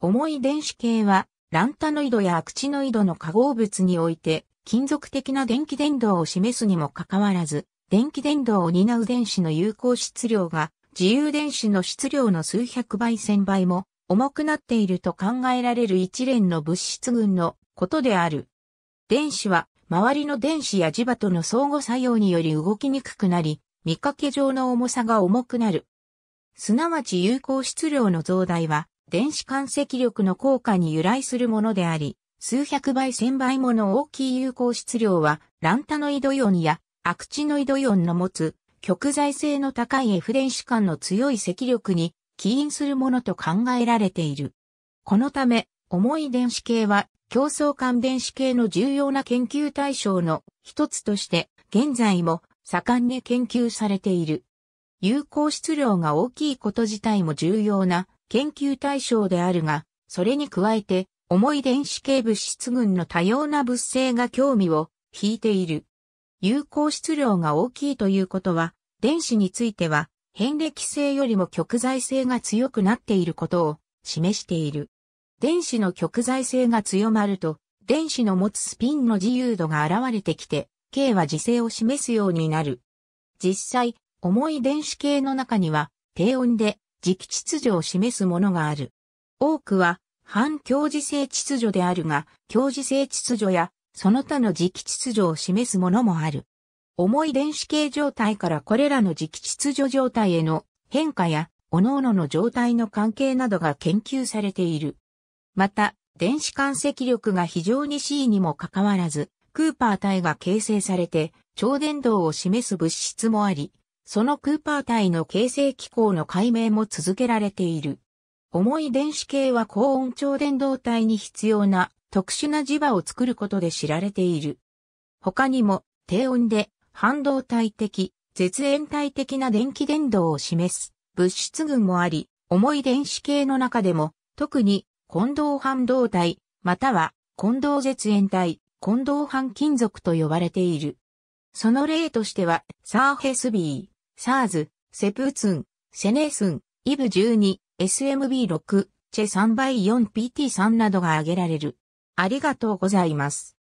重い電子系は、ランタノイドやアクチノイドの化合物において、金属的な電気伝導を示すにもかかわらず、電気伝導を担う電子の有効質量が、自由電子の質量の数百倍千倍も、重くなっていると考えられる一連の物質群のことである。電子は、周りの電子や磁場との相互作用により動きにくくなり、見かけ上の重さが重くなる。すなわち有効質量の増大は、電子間積力の効果に由来するものであり、数百倍千倍もの大きい有効質量は、ランタノイドイオンやアクチノイドイオンの持つ極材性の高い F 電子間の強い積力に起因するものと考えられている。このため、重い電子系は競争間電子系の重要な研究対象の一つとして、現在も盛んに研究されている。有効質量が大きいこと自体も重要な研究対象であるが、それに加えて、重い電子系物質群の多様な物性が興味を引いている。有効質量が大きいということは、電子については、変歴性よりも極在性が強くなっていることを示している。電子の極在性が強まると、電子の持つスピンの自由度が現れてきて、K は時性を示すようになる。実際、重い電子系の中には、低温で磁気秩序を示すものがある。多くは、反強磁性秩序であるが、強磁性秩序や、その他の磁気秩序を示すものもある。重い電子系状態からこれらの磁気秩序状態への変化や、各々の状態の関係などが研究されている。また、電子間積力が非常に C にもかかわらず、クーパー体が形成されて、超電導を示す物質もあり、そのクーパー体の形成機構の解明も続けられている。重い電子系は高温超電導体に必要な特殊な磁場を作ることで知られている。他にも低温で半導体的、絶縁体的な電気伝導を示す物質群もあり、重い電子系の中でも特に混同半導体、または混同絶縁体、混同半金属と呼ばれている。その例としてはサーフェスビー。サーズ、セプーツン、セネースン、イブ12、SMB6、チェ 3x4PT3 などが挙げられる。ありがとうございます。